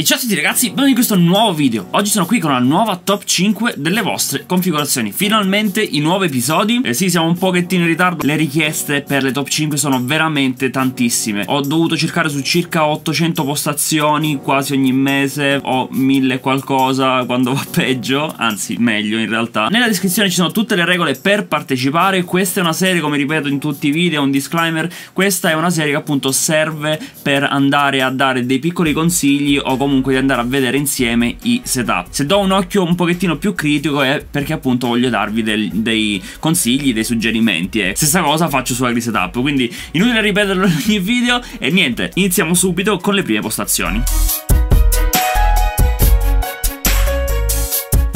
E ciao a tutti ragazzi, benvenuti in questo nuovo video Oggi sono qui con la nuova top 5 delle vostre configurazioni Finalmente i nuovi episodi eh Sì, siamo un pochettino in ritardo Le richieste per le top 5 sono veramente tantissime Ho dovuto cercare su circa 800 postazioni quasi ogni mese Ho 1000 qualcosa quando va peggio Anzi, meglio in realtà Nella descrizione ci sono tutte le regole per partecipare Questa è una serie, come ripeto in tutti i video, un disclaimer Questa è una serie che appunto serve per andare a dare dei piccoli consigli o comunque comunque di andare a vedere insieme i setup. Se do un occhio un pochettino più critico è perché appunto voglio darvi del, dei consigli, dei suggerimenti e eh. stessa cosa faccio su Agri Setup, quindi inutile ripeterlo in ogni video e niente, iniziamo subito con le prime postazioni.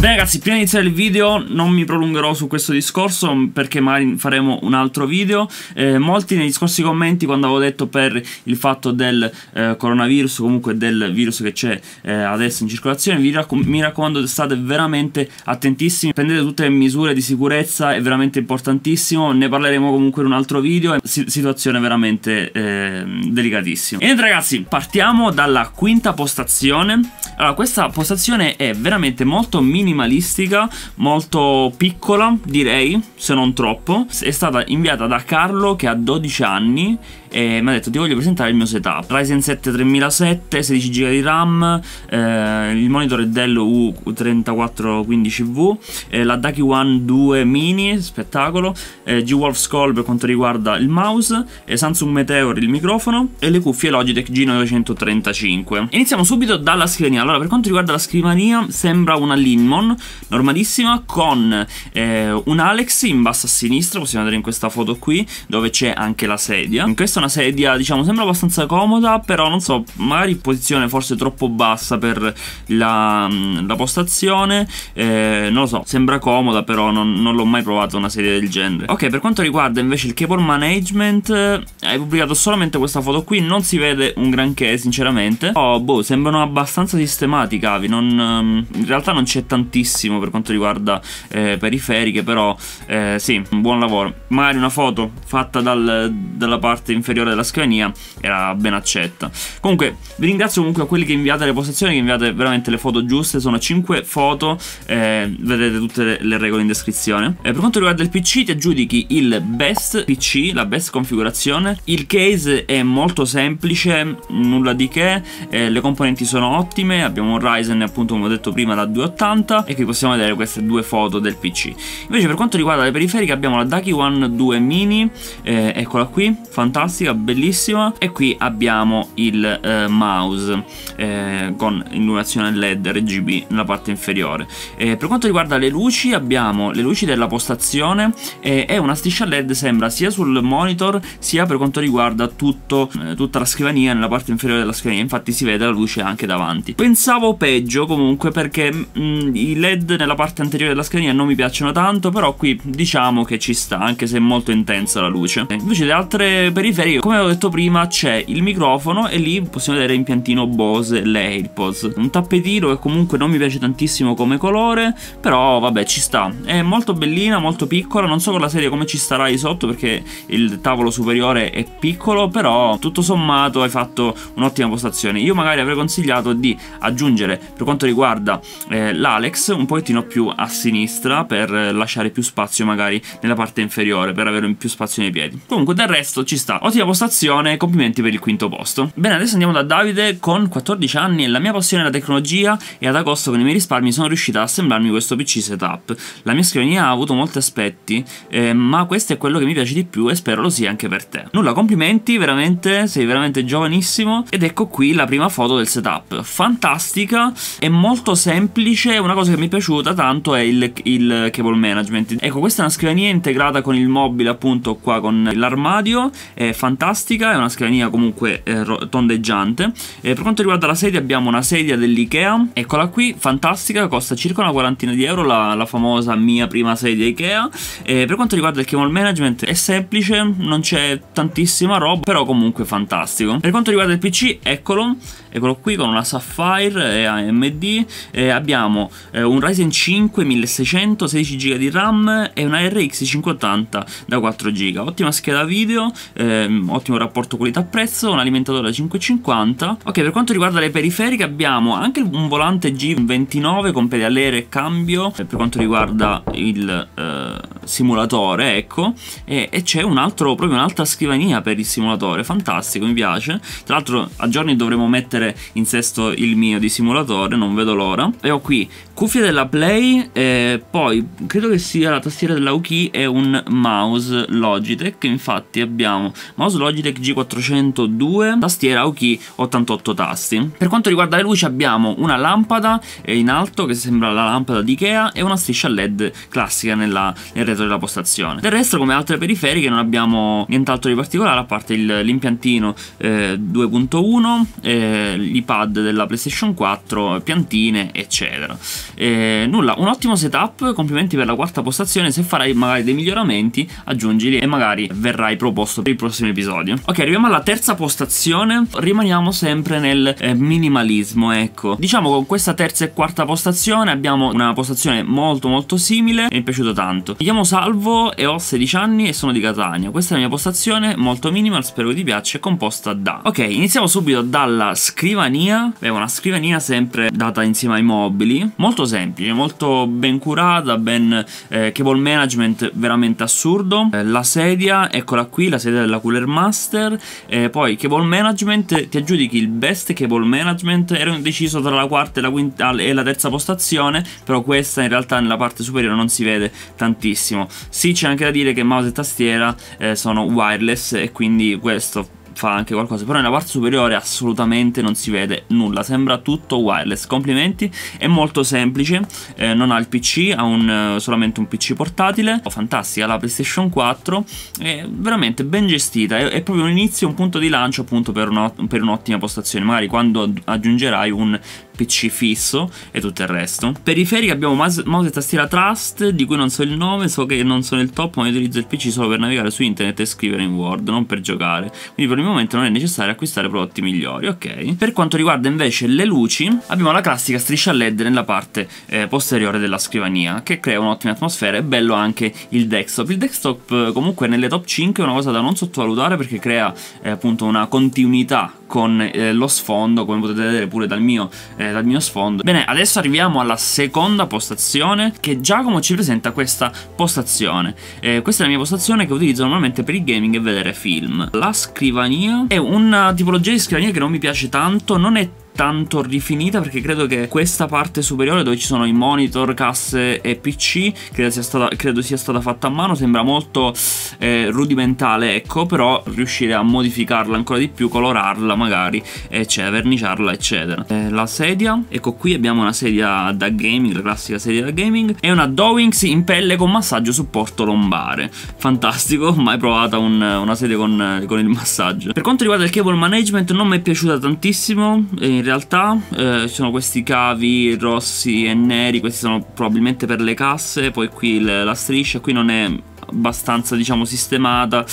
Bene ragazzi, prima di iniziare il video non mi prolungherò su questo discorso perché magari faremo un altro video. Eh, molti negli scorsi commenti quando avevo detto per il fatto del eh, coronavirus, comunque del virus che c'è eh, adesso in circolazione, vi raccom mi raccomando state veramente attentissimi, prendete tutte le misure di sicurezza, è veramente importantissimo, ne parleremo comunque in un altro video, è situazione veramente ehm, delicatissima. E niente ragazzi, partiamo dalla quinta postazione. Allora, questa postazione è veramente molto minima minimalistica, molto piccola direi, se non troppo, è stata inviata da Carlo che ha 12 anni e mi ha detto ti voglio presentare il mio setup Ryzen 7 3007 16 GB di RAM eh, il monitor è Dell U3415V eh, la Ducky One 2 mini spettacolo eh, G-Wolf Skull per quanto riguarda il mouse eh, Samsung Meteor il microfono e le cuffie Logitech G935 iniziamo subito dalla scrivania allora per quanto riguarda la scrivania sembra una Linmon normalissima con eh, un Alex in basso a sinistra possiamo vedere in questa foto qui dove c'è anche la sedia in questa una sedia, diciamo, sembra abbastanza comoda, però non so, magari posizione forse troppo bassa per la, mm, la postazione, eh, non lo so, sembra comoda, però non, non l'ho mai provata una sedia del genere. Ok, per quanto riguarda invece il cable management, eh, hai pubblicato solamente questa foto qui, non si vede un granché, sinceramente. Oh, boh, sembrano abbastanza sistemati i cavi, non, mm, in realtà non c'è tantissimo per quanto riguarda eh, periferiche, però eh, sì, un buon lavoro. Magari una foto fatta dal, dalla parte inferiore inferiore della scrivania era ben accetta. Comunque, vi ringrazio comunque a quelli che inviate le postazioni, che inviate veramente le foto giuste, sono 5 foto, eh, vedete tutte le, regole in descrizione. Eh, per quanto riguarda il PC, ti aggiudichi il best PC, la best configurazione, il case è molto semplice, nulla di che, eh, le componenti sono ottime, abbiamo un Ryzen appunto come ho detto prima da 280 e qui possiamo vedere queste due foto del PC. Invece per quanto riguarda le periferiche abbiamo la Ducky One 2 Mini, eh, eccola qui, fantastica fantastica, bellissima. E qui abbiamo il eh, mouse eh, con illuminazione LED RGB nella parte inferiore. Eh, per quanto riguarda le luci, abbiamo le luci della postazione eh, e una striscia LED sembra sia sul monitor sia per quanto riguarda tutto, eh, tutta la scrivania nella parte inferiore della scrivania. Infatti si vede la luce anche davanti. Pensavo peggio comunque perché mh, mm, i LED nella parte anteriore della scrivania non mi piacciono tanto, però qui diciamo che ci sta, anche se è molto intensa la luce. Eh, invece le altre periferiche serie cioè, come ho detto prima c'è il microfono e lì possiamo vedere l'impiantino Bose e le AirPods un tappetino che comunque non mi piace tantissimo come colore però vabbè ci sta è molto bellina molto piccola non so con la serie come ci starà di sotto perché il tavolo superiore è piccolo però tutto sommato hai fatto un'ottima postazione io magari avrei consigliato di aggiungere per quanto riguarda eh, l'Alex un pochettino più a sinistra per lasciare più spazio magari nella parte inferiore per avere più spazio nei piedi comunque del resto ci sta ho Ottima postazione, complimenti per il quinto posto. Bene, adesso andiamo da Davide con 14 anni e la mia passione è la tecnologia e ad agosto con i miei risparmi sono riuscita ad assemblarmi questo PC setup. La mia scrivania ha avuto molti aspetti, eh, ma questo è quello che mi piace di più e spero lo sia anche per te. Nulla, complimenti, veramente, sei veramente giovanissimo ed ecco qui la prima foto del setup. Fantastica, è molto semplice, una cosa che mi è piaciuta tanto è il, il cable management. Ecco, questa è una scrivania integrata con il mobile appunto qua con l'armadio, è fantastica fantastica, è una scrivania comunque eh, tondeggiante. E per quanto riguarda la sedia abbiamo una sedia dell'IKEA, eccola qui, fantastica, costa circa una quarantina di euro la, la famosa mia prima sedia IKEA. E per quanto riguarda il cable management è semplice, non c'è tantissima roba, però comunque fantastico. Per quanto riguarda il PC, eccolo, eccolo qui con una Sapphire AMD eh, abbiamo eh, un Ryzen 5 1600 16 giga di RAM e una RX 580 da 4 giga ottima scheda video ehm, ottimo rapporto qualità prezzo un alimentatore da 550 ok per quanto riguarda le periferiche abbiamo anche un volante G29 con pedaliere e cambio eh, per quanto riguarda il eh, simulatore ecco e, e c'è un altro proprio un'altra scrivania per il simulatore fantastico mi piace tra l'altro a giorni dovremo mettere mettere in sesto il mio di simulatore, non vedo l'ora. E ho qui cuffie della Play, e poi credo che sia la tastiera della Uki e un mouse Logitech. Infatti abbiamo mouse Logitech G402, tastiera Uki 88 tasti. Per quanto riguarda le luci abbiamo una lampada eh, in alto che sembra la lampada di Ikea e una striscia LED classica nella, nel retro della postazione. Del resto come altre periferiche non abbiamo nient'altro di particolare a parte l'impiantino eh, 2.1, eh, l'iPad della PlayStation 4, piantine, eccetera. Eh, nulla, un ottimo setup, complimenti per la quarta postazione, se farai magari dei miglioramenti aggiungili e magari verrai proposto per il prossimo episodio. Ok, arriviamo alla terza postazione, rimaniamo sempre nel eh, minimalismo, ecco. Diciamo con questa terza e quarta postazione abbiamo una postazione molto molto simile mi è piaciuto tanto. Mi chiamo Salvo e ho 16 anni e sono di Catania. Questa è la mia postazione, molto minimal, spero che ti piaccia, composta da. Ok, iniziamo subito dalla scritta scrivania, Beh, una scrivania sempre data insieme ai mobili, molto semplice, molto ben curata, ben eh, cable management veramente assurdo, eh, la sedia, eccola qui, la sedia della Cooler Master, eh, poi cable management, ti aggiudichi il best cable management, ero indeciso tra la quarta e la, quinta, e la terza postazione, però questa in realtà nella parte superiore non si vede tantissimo. Sì, c'è anche da dire che mouse e tastiera eh, sono wireless e quindi questo fa anche qualcosa, però nella parte superiore assolutamente non si vede nulla, sembra tutto wireless, complimenti, è molto semplice, eh, non ha il PC, ha un, eh, solamente un PC portatile, oh, fantastica la PlayStation 4, è veramente ben gestita, è, è proprio un inizio, un punto di lancio appunto per, un'ottima postazione, magari quando aggiungerai un PC fisso e tutto il resto. Periferica abbiamo mouse e tastiera Trust, di cui non so il nome, so che non sono il top, ma io utilizzo il PC solo per navigare su internet e scrivere in Word, non per giocare. Quindi per il momento non è necessario acquistare prodotti migliori, ok? Per quanto riguarda invece le luci, abbiamo la classica striscia LED nella parte eh, posteriore della scrivania, che crea un'ottima atmosfera e bello anche il desktop. Il desktop eh, comunque nelle top 5 è una cosa da non sottovalutare perché crea eh, appunto una continuità con eh, lo sfondo come potete vedere pure dal mio, eh, dal mio, sfondo bene adesso arriviamo alla seconda postazione che Giacomo ci presenta questa postazione eh, questa è la mia postazione che utilizzo normalmente per il gaming e vedere film la scrivania è una tipologia di scrivania che non mi piace tanto non è tanto rifinita perché credo che questa parte superiore dove ci sono i monitor, casse e PC credo sia stata, credo sia stata fatta a mano sembra molto eh, rudimentale ecco però riuscire a modificarla ancora di più colorarla magari eccetera verniciarla eccetera eh, la sedia ecco qui abbiamo una sedia da gaming la classica sedia da gaming e una Dowings in pelle con massaggio supporto lombare fantastico mai provata un, una sedia con, con, il massaggio per quanto riguarda il cable management non mi è piaciuta tantissimo eh, realtà eh, ci sono questi cavi rossi e neri, questi sono probabilmente per le casse, poi qui la striscia, qui non è abbastanza diciamo sistemata.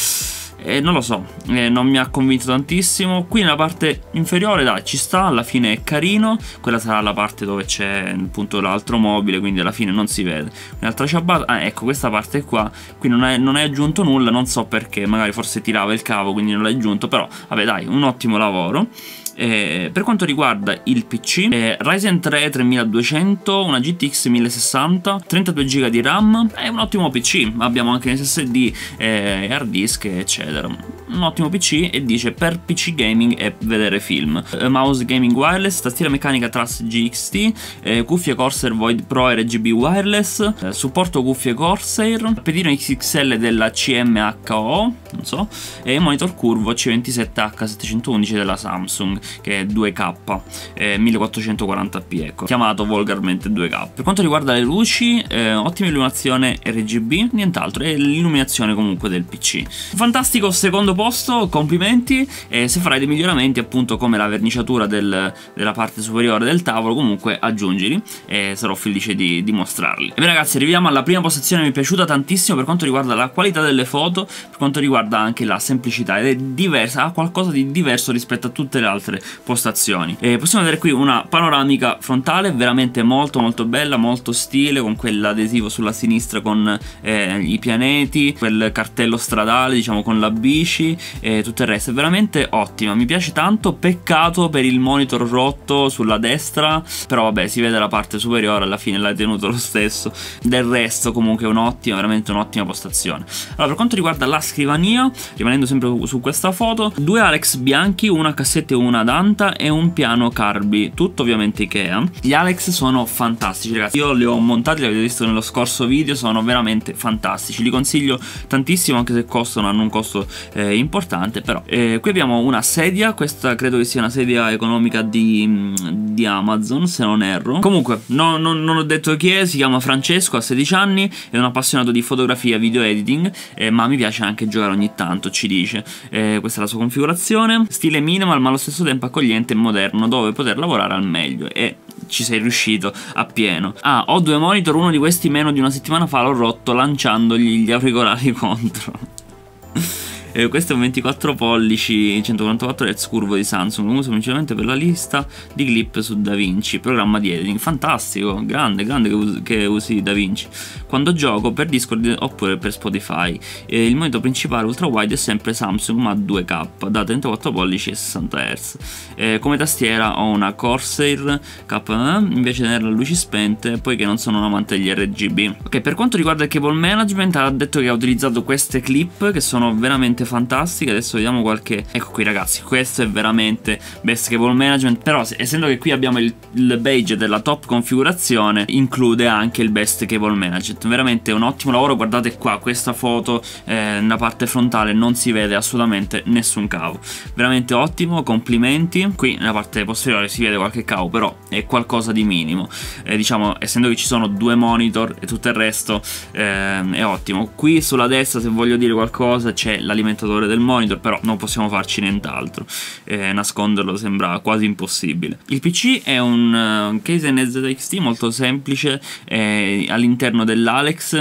Eh, non lo so, eh, non mi ha convinto tantissimo. Qui nella parte inferiore, dai, ci sta, alla fine è carino. Quella sarà la parte dove c'è appunto l'altro mobile, quindi alla fine non si vede. Un'altra ciabatta, ah, ecco questa parte qua, qui non è, non è, aggiunto nulla, non so perché, magari forse tirava il cavo, quindi non l'ha aggiunto, però vabbè dai, un ottimo lavoro. Eh, per quanto riguarda il PC, eh, Ryzen 3 3200, una GTX 1060, 32 GB di RAM, è un ottimo PC, abbiamo anche SSD, eh, hard disk eccetera. Un ottimo PC e dice per PC gaming e vedere film. Eh, mouse gaming wireless, tastiera meccanica Trust GXT, eh, cuffie Corsair Void Pro RGB wireless, eh, supporto cuffie Corsair, pedino XXL della CMHO, non so, e monitor curvo C27H711 della Samsung che è 2K, eh, 1440p, ecco, chiamato volgarmente 2K. Per quanto riguarda le luci, eh, ottima illuminazione RGB, nient'altro, e l'illuminazione comunque del PC. Fantastico secondo posto, complimenti, eh, se farai dei miglioramenti appunto come la verniciatura del, della parte superiore del tavolo, comunque aggiungili e sarò felice di, di mostrarli. E ragazzi, arriviamo alla prima postazione, mi è piaciuta tantissimo per quanto riguarda la qualità delle foto, per quanto riguarda anche la semplicità ed è diversa, ha qualcosa di diverso rispetto a tutte le altre altre postazioni eh, possiamo vedere qui una panoramica frontale veramente molto molto bella molto stile con quell'adesivo sulla sinistra con eh, i pianeti quel cartello stradale diciamo con la bici e tutto il resto è veramente ottima mi piace tanto peccato per il monitor rotto sulla destra però vabbè si vede la parte superiore alla fine l'ha tenuto lo stesso del resto comunque un'ottima veramente un'ottima postazione allora per quanto riguarda la scrivania rimanendo sempre su questa foto due Alex bianchi una cassetta e una una e un piano Carby, tutto ovviamente Ikea. Gli Alex sono fantastici ragazzi, io li ho montati, li avete visto nello scorso video, sono veramente fantastici, li consiglio tantissimo anche se costano, hanno un costo eh, importante però. Eh, qui abbiamo una sedia, questa credo che sia una sedia economica di, mm, di Amazon se non erro. Comunque no, no, non ho detto chi è, si chiama Francesco, ha 16 anni, è un appassionato di fotografia, video editing, eh, ma mi piace anche giocare ogni tanto, ci dice. Eh, questa è la sua configurazione, stile minimal ma allo stesso tempo tempo accogliente e moderno dove poter lavorare al meglio e ci sei riuscito appieno. Ah, ho due monitor, uno di questi meno di una settimana fa l'ho rotto lanciandogli gli auricolari contro eh, questo è un 24 pollici 144 Hz curvo di Samsung lo uso principalmente per la lista di clip su DaVinci programma di editing fantastico grande grande che, us che usi DaVinci quando gioco per Discord oppure per Spotify eh, il monitor principale ultra wide è sempre Samsung ma 2K da 34 pollici e 60 Hz eh, come tastiera ho una Corsair K invece di tenerla a luci spente poiché non sono un amante degli RGB ok per quanto riguarda il cable management ha detto che ha utilizzato queste clip che sono veramente veramente fantastica. Adesso vediamo qualche. Ecco qui, ragazzi. Questo è veramente basketball management. Però, essendo che qui abbiamo il, il beige della top configurazione, include anche il best cable management. Veramente un ottimo lavoro. Guardate qua questa foto eh, nella parte frontale non si vede assolutamente nessun cavo. Veramente ottimo, complimenti. Qui nella parte posteriore si vede qualche cavo, però è qualcosa di minimo. Eh, diciamo, essendo che ci sono due monitor e tutto il resto, eh, è ottimo. Qui sulla destra, se voglio dire qualcosa, c'è l'alimentazione alimentatore del monitor, però non possiamo farci nient'altro. Eh, nasconderlo sembra quasi impossibile. Il PC è un case NZXT molto semplice eh, all'interno dell'Alex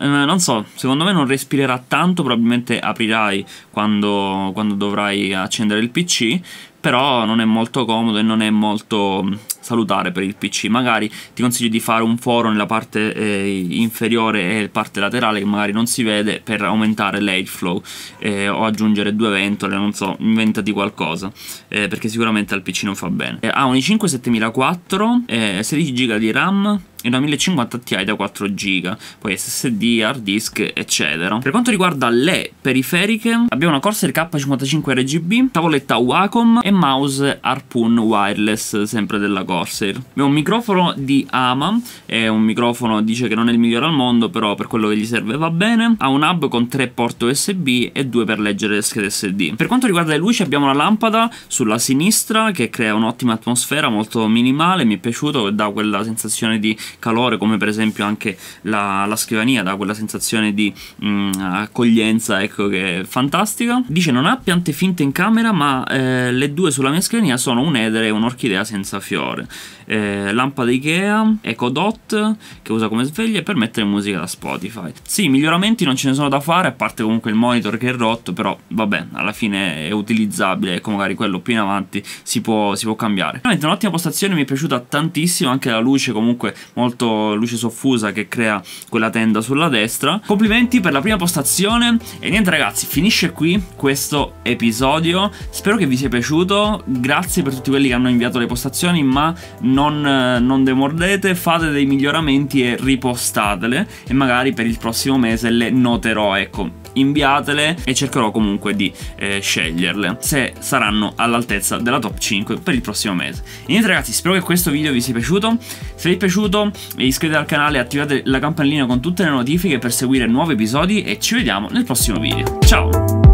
ehm, non so, secondo me non respirerà tanto, probabilmente aprirai quando, quando, dovrai accendere il PC, però non è molto comodo e non è molto salutare per il PC. Magari ti consiglio di fare un foro nella parte eh, inferiore e parte laterale che magari non si vede per aumentare l'airflow eh, o aggiungere due ventole, non so, inventati qualcosa eh, perché sicuramente al PC non fa bene. Eh, ha un i5 7004, 16 GB di RAM, e una 1050 Ti da 4 GB, poi SSD, hard disk, eccetera. Per quanto riguarda le periferiche, abbiamo una Corsair K55 RGB, tavoletta Wacom e mouse Harpoon wireless, sempre della Corsair. Corsair. Abbiamo un microfono di Ama, è un microfono, dice che non è il migliore al mondo, però per quello che gli serve va bene. Ha un hub con tre porte USB e due per leggere le schede SD. Per quanto riguarda le luci abbiamo una lampada sulla sinistra che crea un'ottima atmosfera, molto minimale, mi è piaciuto, dà quella sensazione di calore come per esempio anche la, la scrivania, dà quella sensazione di mh, mm, accoglienza, ecco che è fantastica. Dice non ha piante finte in camera ma eh, le due sulla mia scrivania sono un edere e un'orchidea senza fiore fare eh, lampada Ikea, Echo Dot che usa come sveglia e per mettere musica da Spotify. Sì, miglioramenti non ce ne sono da fare, a parte comunque il monitor che è rotto, però vabbè, alla fine è utilizzabile, ecco magari quello più in avanti si può, si può cambiare. Veramente un'ottima postazione, mi è piaciuta tantissimo, anche la luce comunque molto luce soffusa che crea quella tenda sulla destra. Complimenti per la prima postazione e niente ragazzi, finisce qui questo episodio, spero che vi sia piaciuto, grazie per tutti quelli che hanno inviato le postazioni, ma non, eh, non demordete, fate dei miglioramenti e ripostatele e magari per il prossimo mese le noterò, ecco inviatele e cercherò comunque di eh, sceglierle se saranno all'altezza della top 5 per il prossimo mese. E niente ragazzi, spero che questo video vi sia piaciuto. Se vi è piaciuto iscrivetevi al canale e attivate la campanellina con tutte le notifiche per seguire nuovi episodi e ci vediamo nel prossimo video. Ciao!